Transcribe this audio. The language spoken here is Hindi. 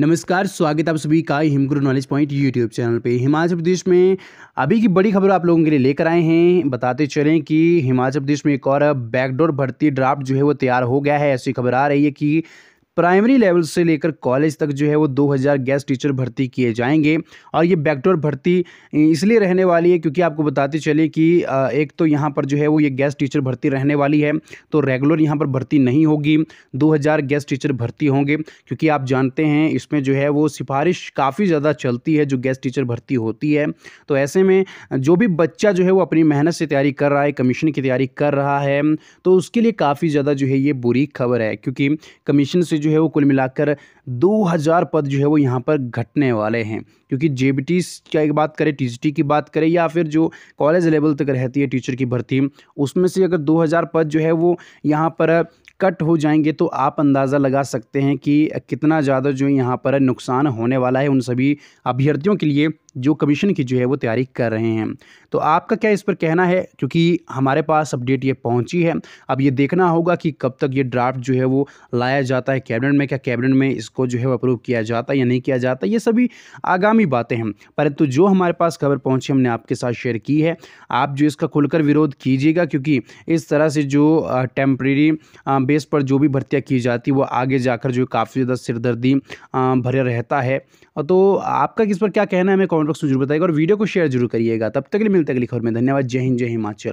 नमस्कार स्वागत आप सभी का Himguru knowledge point YouTube channel पे हिमाचल प्रदेश में अभी की बड़ी खबर आप लोगों के लिए लेकर आए हैं बताते चलें कि हिमाचल प्रदेश में एक और बैकडोर भर्ती ड्राफ्ट जो है वो तैयार हो गया है ऐसी खबर आ रही है कि प्राइमरी लेवल से लेकर कॉलेज तक जो है वो 2000 गेस्ट टीचर भर्ती किए जाएंगे और ये बैकडोर भर्ती इसलिए रहने वाली है क्योंकि आपको बताते चले कि एक तो यहाँ पर जो है वो ये गेस्ट टीचर भर्ती रहने वाली है तो रेगुलर यहाँ पर भर्ती नहीं होगी 2000 गेस्ट टीचर भर्ती होंगे क्योंकि आप जानते हैं इसमें जो है वो सिफारिश काफ़ी ज़्यादा चलती है जो गेस्ट टीचर भर्ती होती है तो ऐसे में जो भी बच्चा जो है वो अपनी मेहनत से तैयारी कर रहा है कमीशन की तैयारी कर रहा है तो उसके लिए काफ़ी ज़्यादा जो है ये बुरी खबर है क्योंकि कमीशन से जो है वो कुल मिलाकर 2000 पद जो है वो यहाँ पर घटने वाले हैं क्योंकि जे बी की बात करें टी की बात करें या फिर जो कॉलेज लेवल तक रहती है टीचर की भर्ती उसमें से अगर 2000 पद जो है वो यहाँ पर कट हो जाएंगे तो आप अंदाज़ा लगा सकते हैं कि कितना ज़्यादा जो यहाँ पर नुकसान होने वाला है उन सभी अभ्यर्थियों के लिए जो कमीशन की जो है वो तैयारी कर रहे हैं तो आपका क्या इस पर कहना है क्योंकि हमारे पास अपडेट ये पहुंची है अब ये देखना होगा कि कब तक ये ड्राफ्ट जो है वो लाया जाता है कैबिनेट में क्या कैबिनेट में इसको जो है अप्रूव किया जाता है या नहीं किया जाता ये सभी आगामी बातें हैं परंतु जो हमारे पास खबर पहुँची हमने आपके साथ शेयर की है आप जो इसका खुलकर विरोध कीजिएगा क्योंकि इस तरह से जो टेम्प्रेरी बेस पर जो भी भर्तियाँ की जाती वो आगे जाकर जो काफ़ी ज़्यादा सिरदर्दी भरे रहता है तो आपका किस पर क्या कहना है हमें कमेंट बॉक्स में जरूर बताइएगा और वीडियो को शेयर जरूर करिएगा तब तक लिए मिलते अगली खबर में धन्यवाद जय हिंद जय हिमाचल